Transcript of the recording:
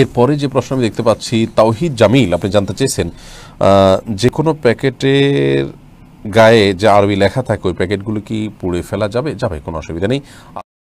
এরপরে যে প্রশ্ন আমি দেখতে পাচ্ছি তাওহিদ জামিল আপনি জানতে চেয়েছেন যে কোনো প্যাকেটের গায়ে যে আরবি লেখা থাকে ওই প্যাকেটগুলো কি পুড়ে ফেলা যাবে যাবে কোনো অসুবিধা নেই